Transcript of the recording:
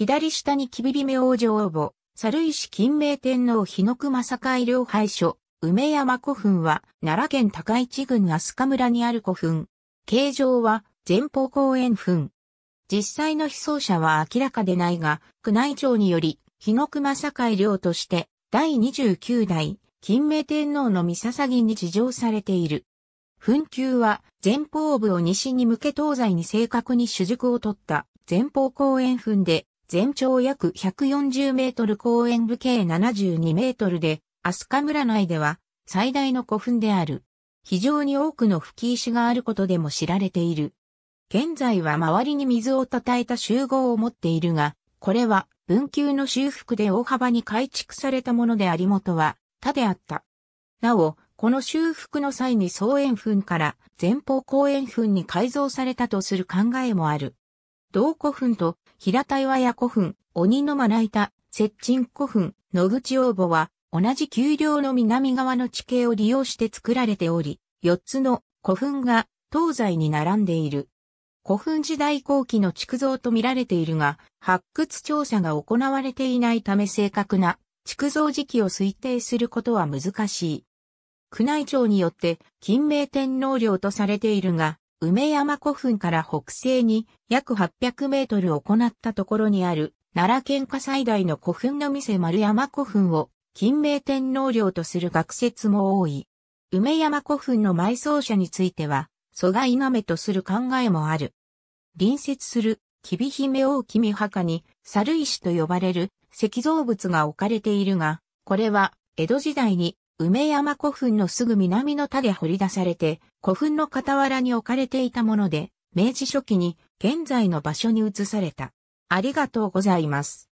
左下にキビビメ王王母、猿石金明天皇日の熊境領廃所、梅山古墳は、奈良県高市郡飛鳥村にある古墳。形状は、前方後円墳。実際の被葬者は明らかでないが、宮内庁により、日の熊境領として、第29代、金明天皇の三笹ぎに地上されている。墳丘は、前方部を西に向け東西に正確に主軸を取った、前方後円墳で、全長約140メートル公園部計72メートルで、飛鳥村内では最大の古墳である。非常に多くの吹き石があることでも知られている。現在は周りに水をたたえた集合を持っているが、これは文久の修復で大幅に改築されたものであり元は他であった。なお、この修復の際に総園墳から前方後円墳に改造されたとする考えもある。銅古墳と平田岩屋古墳、鬼のまな板、接近古墳、野口応募は、同じ丘陵の南側の地形を利用して作られており、四つの古墳が東西に並んでいる。古墳時代後期の築造と見られているが、発掘調査が行われていないため正確な築造時期を推定することは難しい。宮内庁によって、金明天皇陵とされているが、梅山古墳から北西に約800メートル行ったところにある奈良県下最大の古墳の店丸山古墳を金明天皇陵とする学説も多い。梅山古墳の埋葬者については、蘇我稲目とする考えもある。隣接する、吉備姫大君墓に、猿石と呼ばれる石造物が置かれているが、これは、江戸時代に梅山古墳のすぐ南の田で掘り出されて、古墳の傍らに置かれていたもので、明治初期に現在の場所に移された。ありがとうございます。